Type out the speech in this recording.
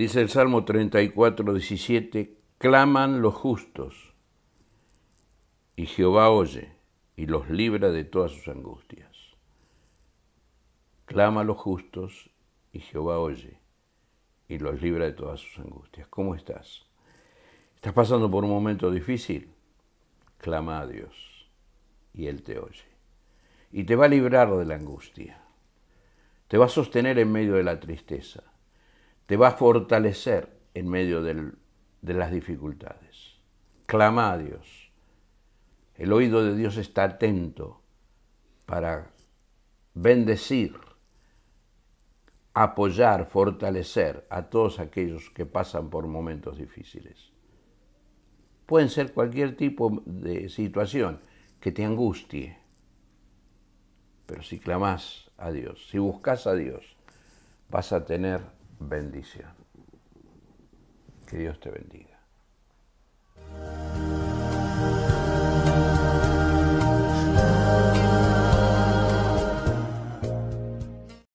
Dice el Salmo 34, 17, claman los justos, y Jehová oye y los libra de todas sus angustias. Clama a los justos, y Jehová oye y los libra de todas sus angustias. ¿Cómo estás? ¿Estás pasando por un momento difícil? Clama a Dios, y Él te oye. Y te va a librar de la angustia. Te va a sostener en medio de la tristeza te va a fortalecer en medio de las dificultades. Clama a Dios. El oído de Dios está atento para bendecir, apoyar, fortalecer a todos aquellos que pasan por momentos difíciles. Pueden ser cualquier tipo de situación que te angustie, pero si clamás a Dios, si buscas a Dios, vas a tener bendición. Que Dios te bendiga.